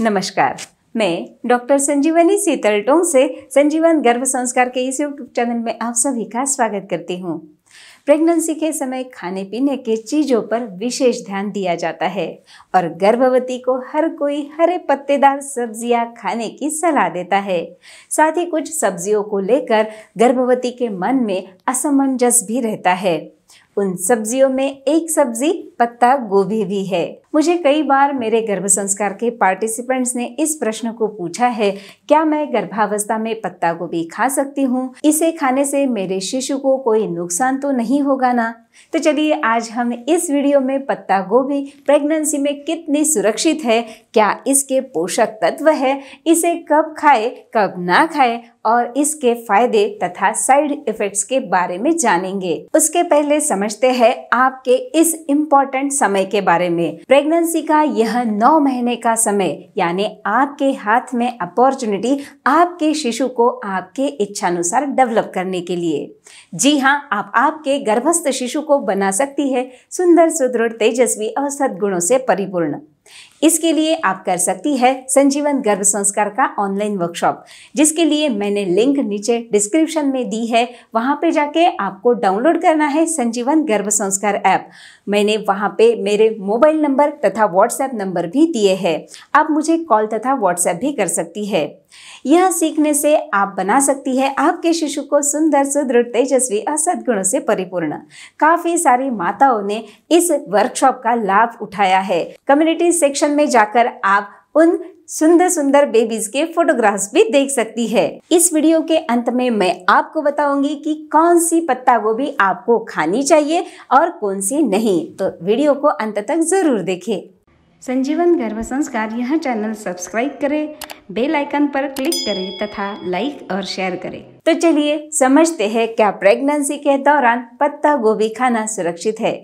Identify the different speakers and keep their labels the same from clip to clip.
Speaker 1: नमस्कार मैं डॉक्टर संजीवनी सीतलटोंग से संजीवन गर्भ संस्कार के इस यूट्यूब चैनल में आप सभी का स्वागत करती हूँ प्रेगनेंसी के समय खाने पीने के चीज़ों पर विशेष ध्यान दिया जाता है और गर्भवती को हर कोई हरे पत्तेदार सब्जियां खाने की सलाह देता है साथ ही कुछ सब्जियों को लेकर गर्भवती के मन में असमंजस भी रहता है उन सब्जियों में एक सब्जी पत्ता गोभी भी है मुझे कई बार मेरे गर्भ संस्कार के पार्टिसिपेंट्स ने इस प्रश्न को पूछा है क्या मैं गर्भावस्था में पत्ता गोभी खा सकती हूँ इसे खाने से मेरे शिशु को कोई नुकसान तो नहीं होगा ना तो चलिए आज हम इस वीडियो में पत्ता गोभी प्रेगनेंसी में कितनी सुरक्षित है क्या इसके पोषक तत्व है इसे कब खाए कब ना खाए और इसके फायदे तथा साइड इफेक्ट्स के बारे में जानेंगे उसके पहले समझते हैं आपके इस इम्पोर्टेंट इम्पोर्टेंट समय के बारे में प्रेगनेंसी का यह नौ महीने का समय यानी आपके हाथ में अपॉर्चुनिटी आपके शिशु को आपके इच्छानुसार डेवलप करने के लिए जी हाँ आप आपके गर्भस्थ शिशु को बना सकती है सुंदर सुदृढ़ तेजस्वी और सद्गुणों से परिपूर्ण इसके लिए आप कर सकती है संजीवन गर्भ संस्कार का ऑनलाइन वर्कशॉप जिसके लिए मैंने लिंक नीचे डिस्क्रिप्शन में दी है वहां पे जाके आपको डाउनलोड करना है संजीवन गर्भ संस्कार ऐप मैंने वहां पे मेरे मोबाइल नंबर तथा व्हाट्सएप नंबर भी दिए हैं आप मुझे कॉल तथा व्हाट्सएप भी कर सकती है यह सीखने से आप बना सकती है आपके शिशु को सुंदर सुदृढ़ तेजस्वी और सदगुणों से परिपूर्ण काफ़ी सारी माताओं ने इस वर्कशॉप का लाभ उठाया है कम्युनिटी सेक्शन सेक्शन में जाकर आप उन सुंदर सुंदर बेबीज के फोटोग्राफ्स भी देख सकती है इस वीडियो के अंत में मैं आपको बताऊंगी कि कौन सी पत्ता गोभी आपको खानी चाहिए और कौन सी नहीं तो वीडियो को अंत तक जरूर देखें संजीवन गर्भ संस्कार यह चैनल सब्सक्राइब करें बेल आइकन पर क्लिक करें तथा लाइक और शेयर करें तो चलिए समझते हैं क्या प्रेगनेंसी के दौरान पत्ता गोभी खाना सुरक्षित है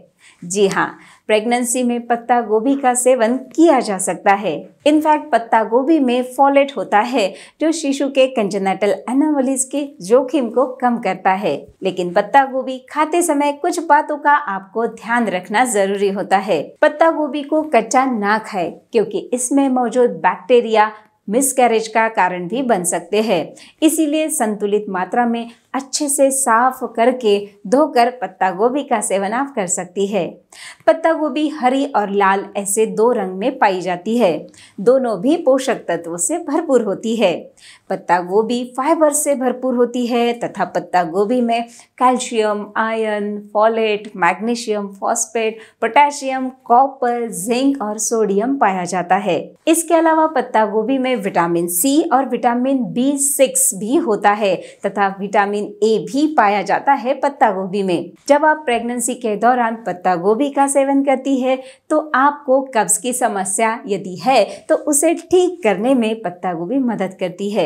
Speaker 1: जी हाँ प्रेगनेंसी में पत्ता गोभी का सेवन किया जा सकता है इनफैक्ट पत्ता गोभी में फॉलेट होता है जो शिशु के कंजनेटल एनावलिस के जोखिम को कम करता है लेकिन पत्ता गोभी खाते समय कुछ बातों का आपको ध्यान रखना जरूरी होता है पत्ता गोभी को कच्चा ना खाए क्योंकि इसमें मौजूद बैक्टीरिया मिसकैरेज का कारण भी बन सकते हैं इसीलिए संतुलित मात्रा में अच्छे से साफ करके धोकर पत्ता गोभी का सेवन आप कर सकती है पत्ता गोभी हरी और लाल ऐसे दो रंग में पाई जाती है दोनों भी पोषक तत्वों से भरपूर होती है पत्ता गोभी फाइबर से भरपूर होती है तथा पत्ता गोभी में calcium iron folate magnesium phosphate potassium copper zinc और सोडियम पाया जाता है इसके अलावा पत्ता गोभी में विटामिन सी और विटामिन बी सिक्स भी होता है तथा विटामिन ए भी पाया जाता है पत्ता गोभी में जब आप प्रेगनेंसी के दौरान पत्ता गोभी गोभी का सेवन करती है तो आपको कब्ज़ की समस्या यदि है तो उसे ठीक करने में पत्ता गोभी मदद करती है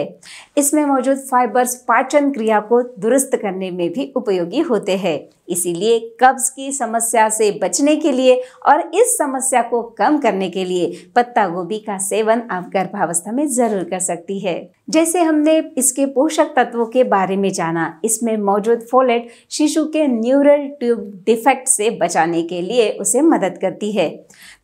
Speaker 1: इसमें मौजूद फाइबर्स पाचन क्रिया को दुरुस्त करने में भी उपयोगी होते हैं इसीलिए कब्ज़ की समस्या से बचने के लिए और इस समस्या को कम करने के लिए पत्ता गोभी का सेवन आप गर्भावस्था में ज़रूर कर सकती है जैसे हमने इसके पोषक तत्वों के बारे में जाना इसमें मौजूद फोलेट शिशु के न्यूरल ट्यूब डिफेक्ट से बचाने के लिए उसे मदद करती है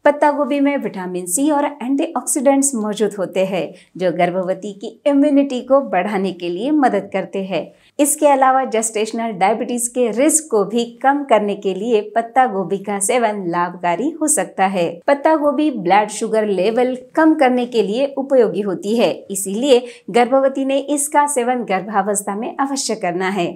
Speaker 1: पत्ता गोभी में विटामिन सी और एंटीऑक्सीडेंट्स मौजूद होते हैं जो गर्भवती की इम्यूनिटी को बढ़ाने के लिए मदद करते हैं इसके अलावा जेस्टेशनल डायबिटीज के रिस्क को भी कम करने के लिए पत्ता गोभी का सेवन लाभकारी हो सकता है पत्ता गोभी ब्लड शुगर लेवल कम करने के लिए उपयोगी होती है इसीलिए गर्भवती ने इसका सेवन गर्भावस्था में अवश्य करना है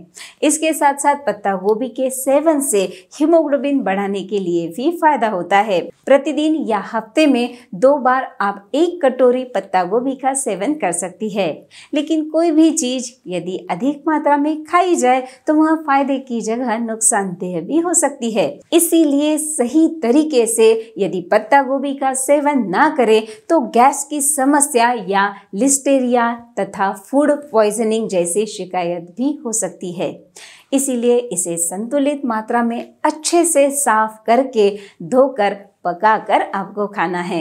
Speaker 1: इसके साथ साथ पत्ता गोभी के सेवन से हीमोग्लोबिन बढ़ाने के लिए भी फायदा होता है प्रतिदिन दिन या हफ्ते में दो बार आप एक कटोरी पत्ता गोभी का सेवन कर सकती है लेकिन कोई भी चीज़ यदि अधिक मात्रा में खाई जाए तो वह फायदे की जगह नुकसानदेह भी हो सकती है इसीलिए सही तरीके से यदि पत्ता गोभी का सेवन ना करें तो गैस की समस्या या लिस्टेरिया तथा फूड प्वाइजनिंग जैसी शिकायत भी हो सकती है इसीलिए इसे संतुलित मात्रा में अच्छे से साफ करके धोकर पकाकर आपको खाना है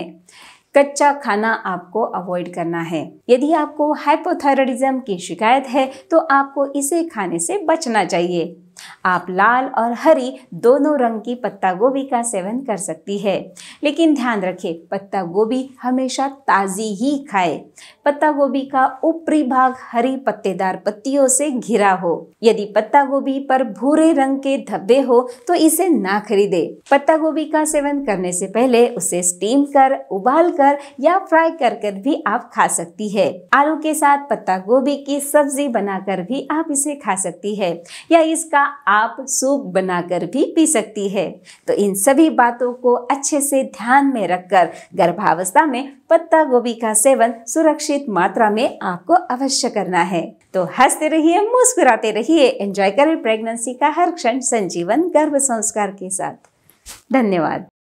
Speaker 1: कच्चा खाना आपको अवॉइड करना है यदि आपको हाइपोथायरॉयडिज्म की शिकायत है तो आपको इसे खाने से बचना चाहिए आप लाल और हरी दोनों रंग की पत्ता गोभी का सेवन कर सकती है लेकिन ध्यान रखें पत्ता गोभी हमेशा ताज़ी ही खाए पत्ता गोभी का ऊपरी भाग हरी पत्तेदार पत्तियों से घिरा हो यदि पत्ता गोभी पर भूरे रंग के धब्बे हो तो इसे ना खरीदे पत्ता गोभी का सेवन करने से पहले उसे स्टीम कर उबाल कर या फ्राई कर कर भी आप खा सकती है आलू के साथ पत्ता गोभी की सब्जी बनाकर भी आप इसे खा सकती है या इसका आप सूप बनाकर भी पी सकती है तो इन सभी बातों को अच्छे से ध्यान में रखकर गर्भावस्था में पत्ता गोभी का सेवन सुरक्षित मात्रा में आपको अवश्य करना है तो हंसते रहिए मुस्कुराते रहिए एंजॉय करें प्रेगनेंसी का हर क्षण संजीवन गर्भ संस्कार के साथ धन्यवाद